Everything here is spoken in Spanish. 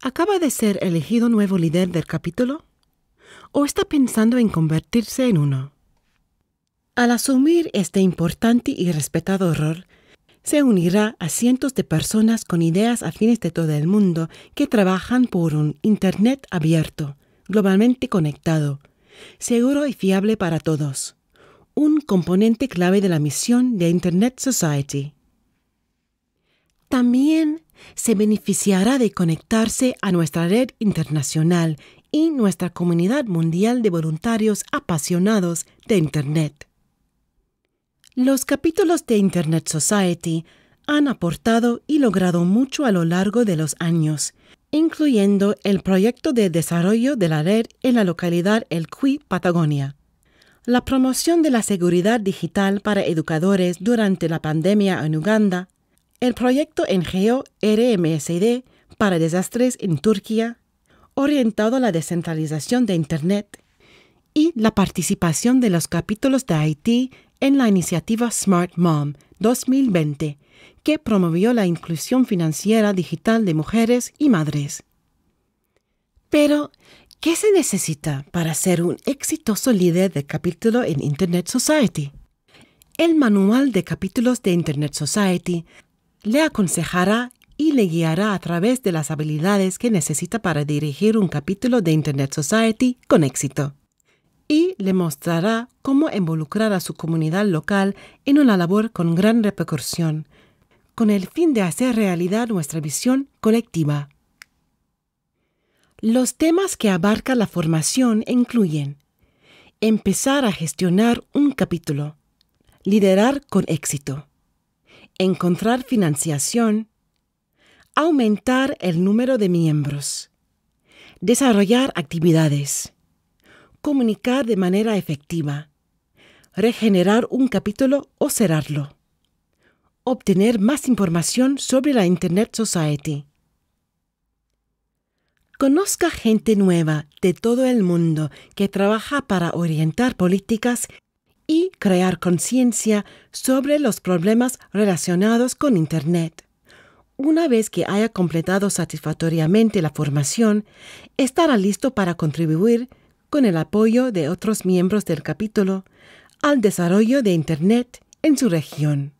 ¿Acaba de ser elegido nuevo líder del capítulo? ¿O está pensando en convertirse en uno? Al asumir este importante y respetado rol, se unirá a cientos de personas con ideas afines de todo el mundo que trabajan por un Internet abierto, globalmente conectado, seguro y fiable para todos, un componente clave de la misión de Internet Society. También se beneficiará de conectarse a nuestra red internacional y nuestra comunidad mundial de voluntarios apasionados de Internet. Los capítulos de Internet Society han aportado y logrado mucho a lo largo de los años, incluyendo el proyecto de desarrollo de la red en la localidad El Cui, Patagonia. La promoción de la seguridad digital para educadores durante la pandemia en Uganda el proyecto NGO RMSD para desastres en Turquía, orientado a la descentralización de Internet y la participación de los capítulos de Haití en la iniciativa Smart Mom 2020, que promovió la inclusión financiera digital de mujeres y madres. Pero, ¿qué se necesita para ser un exitoso líder de capítulo en Internet Society? El Manual de Capítulos de Internet Society le aconsejará y le guiará a través de las habilidades que necesita para dirigir un capítulo de Internet Society con éxito. Y le mostrará cómo involucrar a su comunidad local en una labor con gran repercusión, con el fin de hacer realidad nuestra visión colectiva. Los temas que abarca la formación incluyen empezar a gestionar un capítulo, liderar con éxito, encontrar financiación, aumentar el número de miembros, desarrollar actividades, comunicar de manera efectiva, regenerar un capítulo o cerrarlo, obtener más información sobre la Internet Society. Conozca gente nueva de todo el mundo que trabaja para orientar políticas y crear conciencia sobre los problemas relacionados con Internet. Una vez que haya completado satisfactoriamente la formación, estará listo para contribuir, con el apoyo de otros miembros del capítulo, al desarrollo de Internet en su región.